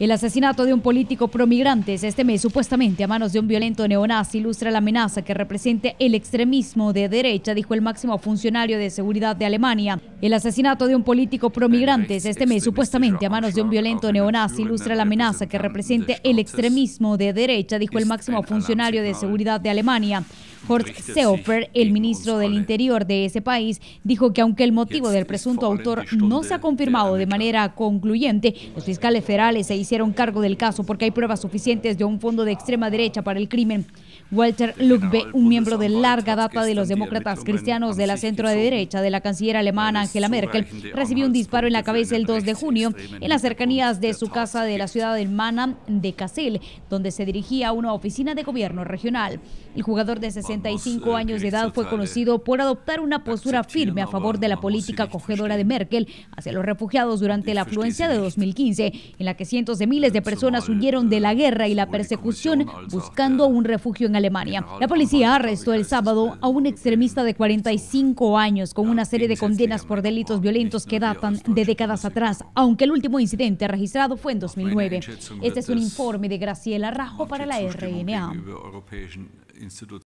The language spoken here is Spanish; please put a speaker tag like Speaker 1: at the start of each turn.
Speaker 1: El asesinato de un político promigrante este mes, supuestamente a manos de un violento neonazi, ilustra la amenaza que representa el extremismo de derecha, dijo el máximo funcionario de seguridad de Alemania. El asesinato de un político promigrante este mes, supuestamente a manos de un violento neonazi, ilustra la amenaza que representa el extremismo de derecha, dijo el máximo funcionario de seguridad de Alemania. Horst Seehofer, el ministro del Interior de ese país, dijo que aunque el motivo del presunto autor no se ha confirmado de manera concluyente, los fiscales federales e hicieron cargo del caso porque hay pruebas suficientes de un fondo de extrema derecha para el crimen. Walter Lugbe, un miembro de larga data de los demócratas cristianos de la centro de derecha de la canciller alemana Angela Merkel, recibió un disparo en la cabeza el 2 de junio en las cercanías de su casa de la ciudad de Manam de Kassel, donde se dirigía a una oficina de gobierno regional. El jugador de 65 eh, años de edad fue conocido por adoptar una postura firme a favor de la política acogedora de Merkel hacia los refugiados durante la afluencia de 2015, en la que cientos de miles de personas huyeron de la guerra y la persecución buscando un refugio en Alemania. La policía arrestó el sábado a un extremista de 45 años con una serie de condenas por delitos violentos que datan de décadas atrás, aunque el último incidente registrado fue en 2009. Este es un informe de Graciela Rajo para la RNA.